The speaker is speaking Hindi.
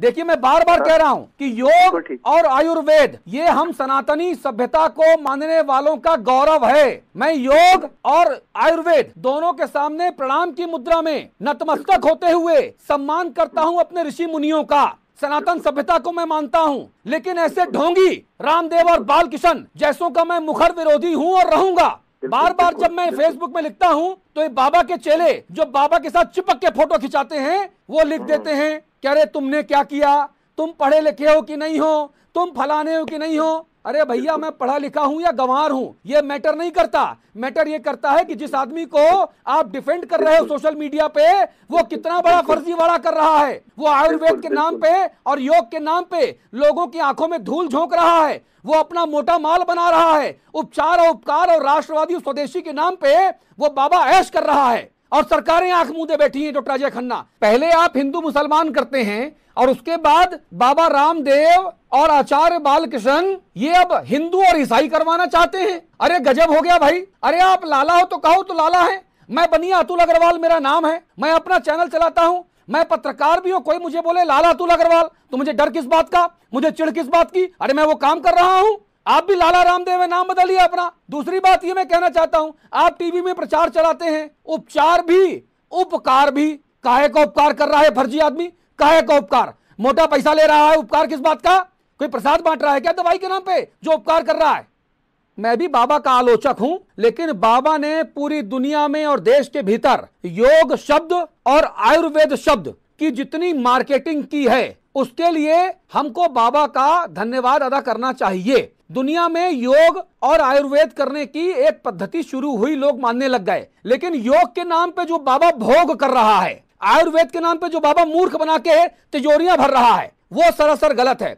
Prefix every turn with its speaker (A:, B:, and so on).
A: देखिए मैं बार बार कह रहा हूँ कि योग और आयुर्वेद ये हम सनातनी सभ्यता को मानने वालों का गौरव है मैं योग और आयुर्वेद दोनों के सामने प्रणाम की मुद्रा में नतमस्तक होते हुए सम्मान करता हूँ अपने ऋषि मुनियों का सनातन सभ्यता को मैं मानता हूँ लेकिन ऐसे ढोंगी रामदेव और बालकिशन जैसों का मैं मुखर विरोधी हूँ और रहूंगा बार बार जब मैं फेसबुक में लिखता हूँ तो ये बाबा के चेले जो बाबा के साथ चिपक के फोटो खिंचाते हैं वो लिख देते हैं कि अरे तुमने क्या किया तुम पढ़े लिखे हो कि नहीं हो तुम फलाने हो कि नहीं हो अरे भैया मैं पढ़ा लिखा हूं या गंवार हूं ये मैटर नहीं करता मैटर ये करता है कि जिस आदमी को आप डिफेंड कर रहे हो सोशल मीडिया पे वो कितना बड़ा फर्जी वाड़ा कर रहा है वो आयुर्वेद के नाम पे और योग के नाम पे लोगों की आंखों में धूल झोंक रहा है वो अपना मोटा माल बना रहा है उपचार और उपकार और राष्ट्रवादी स्वदेशी के नाम पे वो बाबा ऐश कर रहा है और सरकारें आंख मुंदे बैठी हैं अजय खन्ना पहले आप हिंदू मुसलमान करते हैं और उसके बाद बाबा रामदेव और आचार्य बालकृष्ण ये अब हिंदू और ईसाई करवाना चाहते हैं अरे गजब हो गया भाई अरे आप लाला हो तो कहो तो लाला है मैं बनिया अतुल अग्रवाल मेरा नाम है मैं अपना चैनल चलाता हूँ मैं पत्रकार भी हूँ कोई मुझे बोले लाला अतुल अग्रवाल तो मुझे डर किस बात का मुझे चिड़ किस बात की अरे मैं वो काम कर रहा हूँ आप भी लाला रामदेव है नाम बदलिए अपना दूसरी बात ये मैं कहना चाहता हूं आप टीवी में प्रचार चलाते हैं उपचार भी उपकार भी काहे का उपकार कर रहा है फर्जी आदमी काहे का उपकार मोटा पैसा ले रहा है उपकार किस बात का कोई प्रसाद बांट रहा है क्या दवाई के नाम पे जो उपकार कर रहा है मैं भी बाबा का आलोचक हूं लेकिन बाबा ने पूरी दुनिया में और देश के भीतर योग शब्द और आयुर्वेद शब्द की जितनी मार्केटिंग की है उसके लिए हमको बाबा का धन्यवाद अदा करना चाहिए दुनिया में योग और आयुर्वेद करने की एक पद्धति शुरू हुई लोग मानने लग गए लेकिन योग के नाम पे जो बाबा भोग कर रहा है आयुर्वेद के नाम पे जो बाबा मूर्ख बना के तिजोरियां भर रहा है वो सरासर गलत है